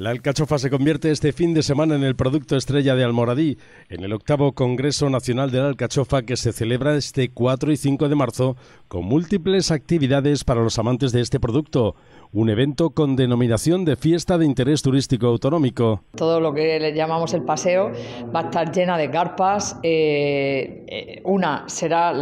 La alcachofa se convierte este fin de semana en el producto estrella de Almoradí, en el octavo Congreso Nacional de la Alcachofa que se celebra este 4 y 5 de marzo, con múltiples actividades para los amantes de este producto un evento con denominación de fiesta de interés turístico autonómico. Todo lo que le llamamos el paseo va a estar llena de carpas. Eh, eh, una será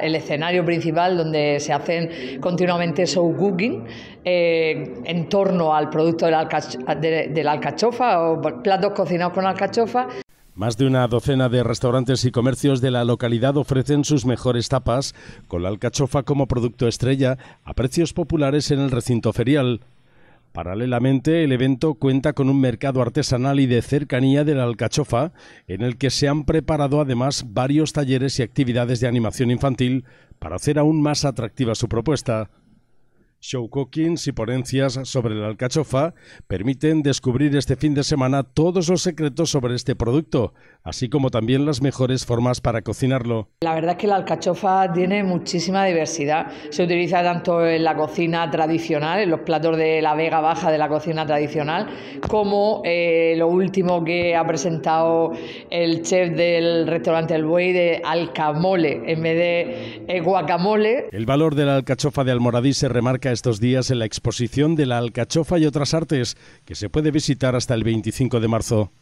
el escenario principal donde se hacen continuamente show cooking eh, en torno al producto de la, Ah, de, alcachofa o platos cocinados con alcachofa. Más de una docena de restaurantes y comercios de la localidad ofrecen sus mejores tapas, con la alcachofa como producto estrella, a precios populares en el recinto ferial. Paralelamente, el evento cuenta con un mercado artesanal y de cercanía de la alcachofa, en el que se han preparado además varios talleres y actividades de animación infantil para hacer aún más atractiva su propuesta. Showcookings y ponencias sobre la alcachofa permiten descubrir este fin de semana todos los secretos sobre este producto, así como también las mejores formas para cocinarlo. La verdad es que la alcachofa tiene muchísima diversidad. Se utiliza tanto en la cocina tradicional, en los platos de la vega baja de la cocina tradicional, como eh, lo último que ha presentado el chef del restaurante El Buey de alcamole en vez de eh, guacamole. El valor de la alcachofa de Almoradí se remarca estos días en la exposición de la alcachofa y otras artes, que se puede visitar hasta el 25 de marzo.